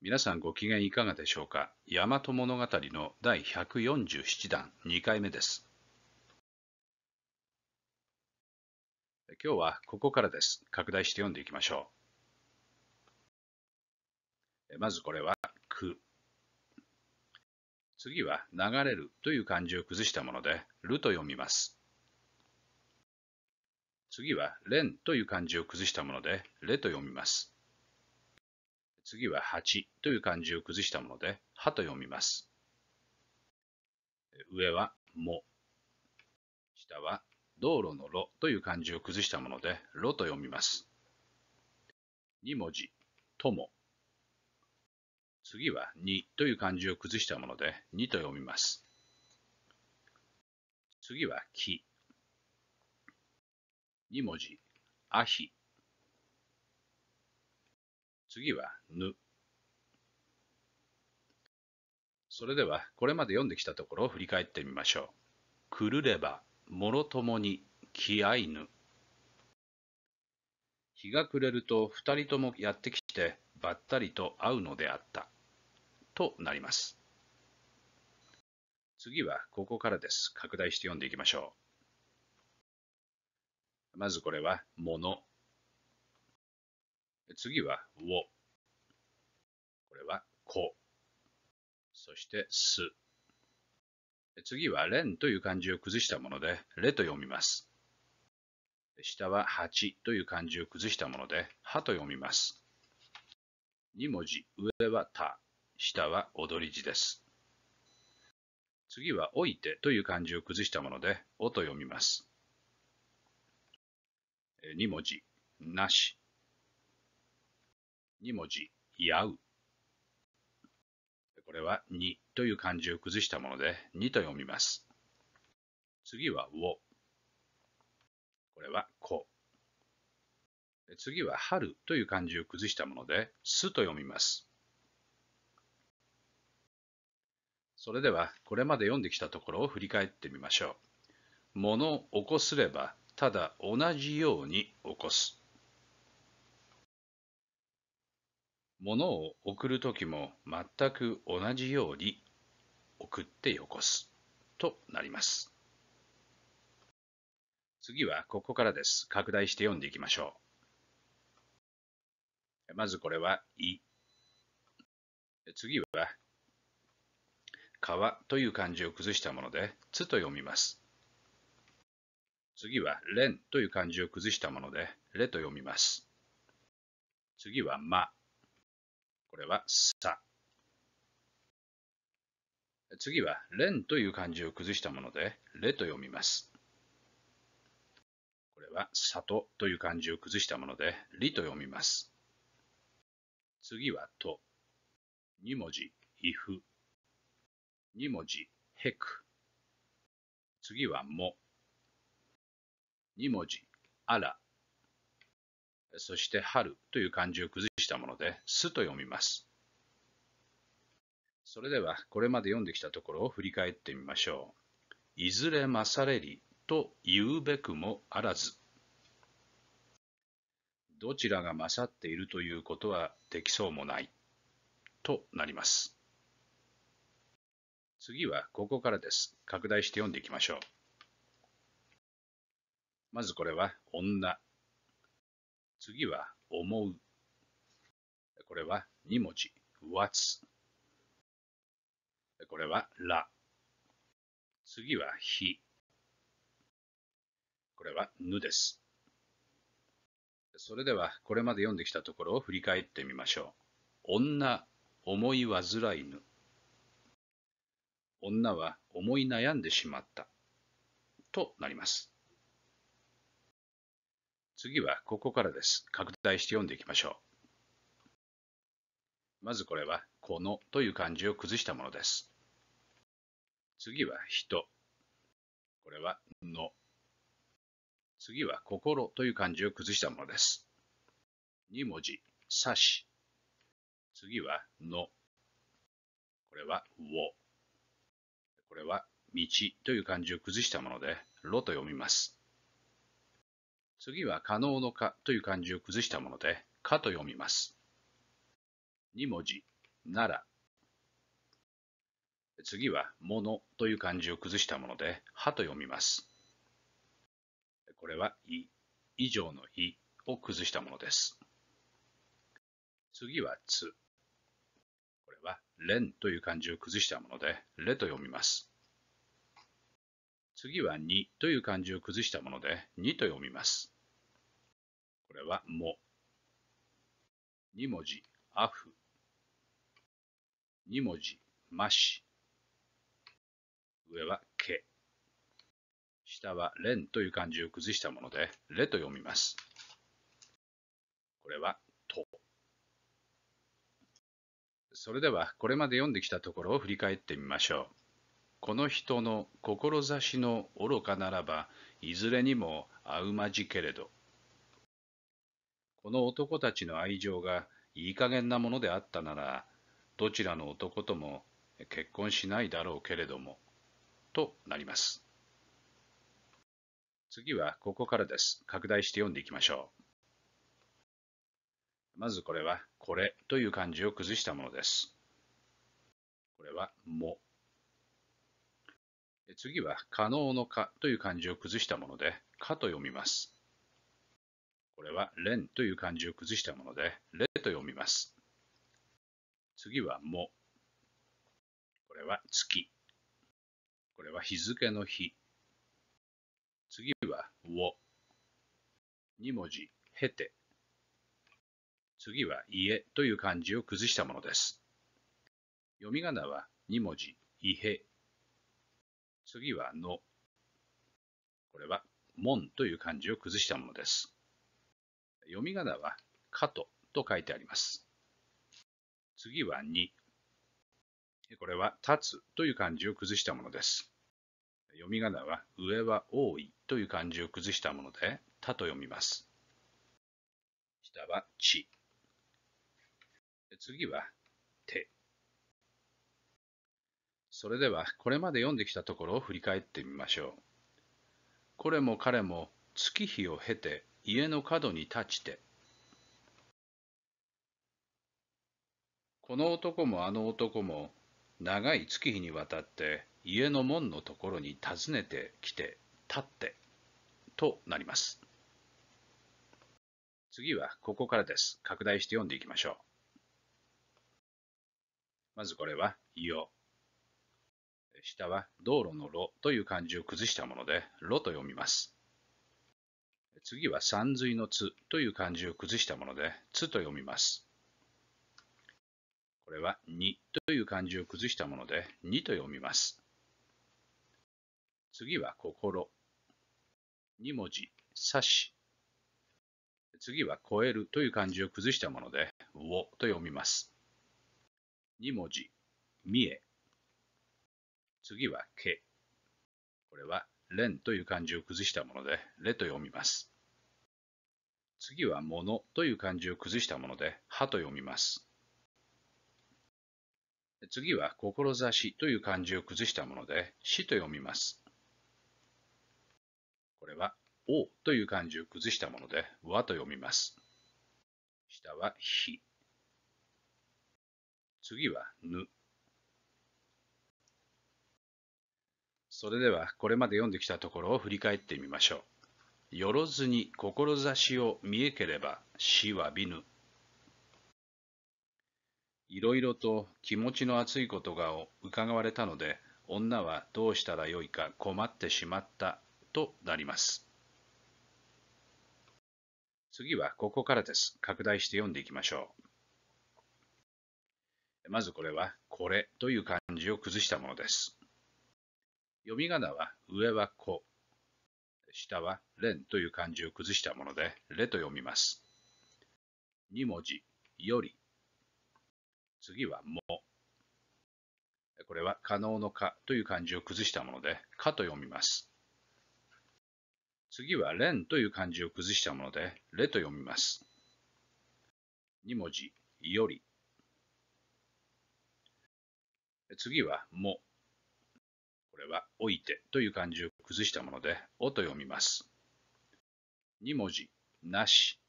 皆さんご機嫌いかがでしょうか大和物語の第147弾2回目です。今日はここからです。拡大して読んでいきましょう。まずこれはく」次は流れるという漢字を崩したもので、ると読みます。次は、れんという漢字を崩したもので、れと読みます。次は8という漢字を崩したもので、はと読みます。上はも、下は道路のろという漢字を崩したもので、ろと読みます。2文字、とも。次は2という漢字を崩したもので、2と読みます。次は木。2文字、あひ。次はぬ。それでは、これまで読んできたところを振り返ってみましょう。くるれば、もろともに、きあいぬ。日が暮れると二人ともやってきて、ばったりと会うのであった。となります。次はここからです。拡大して読んでいきましょう。まずこれは、もの。次は、を。そしてす。次はれんという漢字を崩したもので、れと読みます。下ははちという漢字を崩したもので、はと読みます。2文字、上はた、下は踊り字です。次はおいてという漢字を崩したもので、おと読みます。2文字、なし。2文字、やうこれはにという漢字を崩したもので、にと読みます。次はを。これはこ。次は春という漢字を崩したもので、すと読みます。それでは、これまで読んできたところを振り返ってみましょう。物を起こすれば、ただ同じように起こす。物を送るときも全く同じように送ってよこすとなります。次はここからです。拡大して読んでいきましょう。まずこれは「い」。次は「川」という漢字を崩したもので「つ」と読みます。次は「れん」という漢字を崩したもので「れ」と読みます。次は「ま」これはさ。次は、れんという漢字を崩したもので、れと読みます。これは、里という漢字を崩したもので、りと読みます。次は、と。二文字、いふ。二文字、へく。次は、も。二文字、あら。そして、春という漢字を崩したしたもので、すと読みます。それでは、これまで読んできたところを振り返ってみましょう。いずれまされりと言うべくもあらず。どちらが勝っているということはできそうもない。となります。次はここからです。拡大して読んでいきましょう。まずこれは女。次は思う。これは2文字。what's。これはら。次はひ。これはぬです。それでは、これまで読んできたところを振り返ってみましょう。女、思い煩いぬ。女は思い悩んでしまった。となります。次はここからです。拡大して読んでいきましょう。まずこれは、このという漢字を崩したものです。次は人。これはの。次は心という漢字を崩したものです。2文字、さし。次はの。これはを。これは道という漢字を崩したもので、ろと読みます。次は可能のかという漢字を崩したもので、かと読みます。2文字、なら。次は、ものという漢字を崩したもので、はと読みます。これは、い、以上のいを崩したものです。次は、つ。これは、れんという漢字を崩したもので、れと読みます。次は、にという漢字を崩したもので、にと読みます。これは、も。2文字、あふ2文字、まし。上はけ。下はれんという漢字を崩したもので、れと読みます。これはと。それでは、これまで読んできたところを振り返ってみましょう。この人の志の愚かならば、いずれにもあうまじけれど。この男たちの愛情がいい加減なものであったなら、どちらの男とも結婚しないだろうけれども、となります。次はここからです。拡大して読んでいきましょう。まずこれは、これという漢字を崩したものです。これは、も。次は、可能のかという漢字を崩したもので、かと読みます。これは、れんという漢字を崩したもので、れと読みます。次はも。これは月。これは日付の日。次はを。2文字、経て。次は家という漢字を崩したものです。読み仮名は2文字、いへ。次はの。これは門という漢字を崩したものです。読み仮名は、かとと書いてあります。次は2。これは立つという漢字を崩したものです。読み仮名は上は多いという漢字を崩したもので、たと読みます。下は地。次は手。それではこれまで読んできたところを振り返ってみましょう。これも彼も月日を経て家の角に立ちてこの男もあの男も長い月日にわたって家の門のところに訪ねてきて立ってとなります。次はここからです。拡大して読んでいきましょう。まずこれは「よ」。下は道路の「路」という漢字を崩したもので「ろ」と読みます。次は「山水の「つ」という漢字を崩したもので「つ」と読みます。これは2という漢字を崩したもので2と読みます。次は心。2文字、さし。次は超えるという漢字を崩したもので、をと読みます。2文字、三重。次はけ。これは、れんという漢字を崩したもので、れと読みます。次は、ものという漢字を崩したもので、はと読みます。次は、志という漢字を崩したもので、死と読みます。これは、おという漢字を崩したもので、和と読みます。下は、ひ。次は、ぬ。それでは、これまで読んできたところを振り返ってみましょう。よろずに志を見えければ、死はびぬ。いろいろと気持ちの熱いことが伺われたので、女はどうしたらよいか困ってしまったとなります。次はここからです。拡大して読んでいきましょう。まずこれは、これという漢字を崩したものです。読み仮名は上は子、下はれんという漢字を崩したもので、れと読みます。2文字、より次はも。これは可能のかという漢字を崩したもので、かと読みます。次はれんという漢字を崩したもので、れと読みます。2文字、より。次はも。これはおいてという漢字を崩したもので、おと読みます。2文字、なし。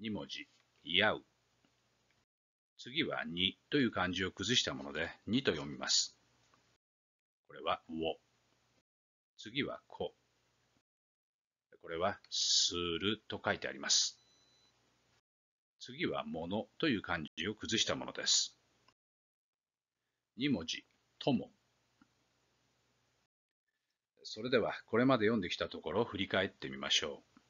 2文字、やう。次は2という漢字を崩したもので2と読みます。これはを。次はこ。これはすると書いてあります。次はものという漢字を崩したものです。2文字、とも。それではこれまで読んできたところを振り返ってみましょう。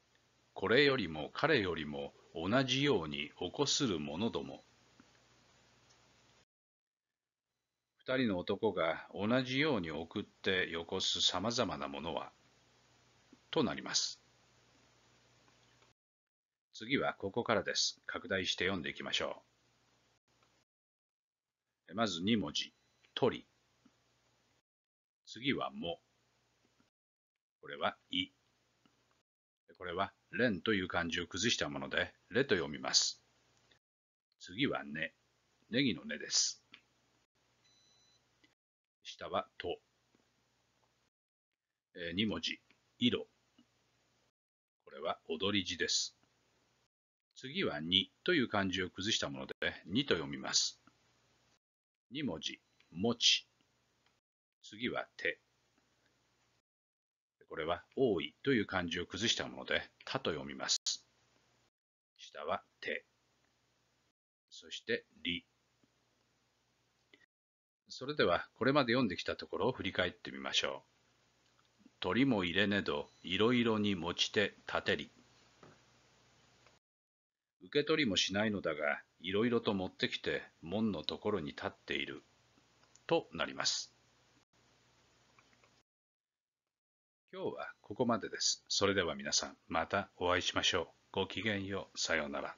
これよりも彼よりも同じように起こする者ども2人の男が同じように送ってよこすさまざまなものは、となります。次はここからです。拡大して読んでいきましょう。まず2文字、鳥。次はも。これは、い。これは、れんという漢字を崩したもので、れと読みます。次はね。ネギの根です。下は「と」えー、2文字「色」これは踊り字です次は「に」という漢字を崩したもので「に」と読みます2文字「もち」次は「手」これは「多い」という漢字を崩したもので「た」と読みます下は「手」そして「り」それではこれまで読んできたところを振り返ってみましょう。鳥も入れねど、いろいろに持ちて立てり。受け取りもしないのだが、いろいろと持ってきて門のところに立っている。となります。今日はここまでです。それでは皆さん、またお会いしましょう。ごきげんよう。さようなら。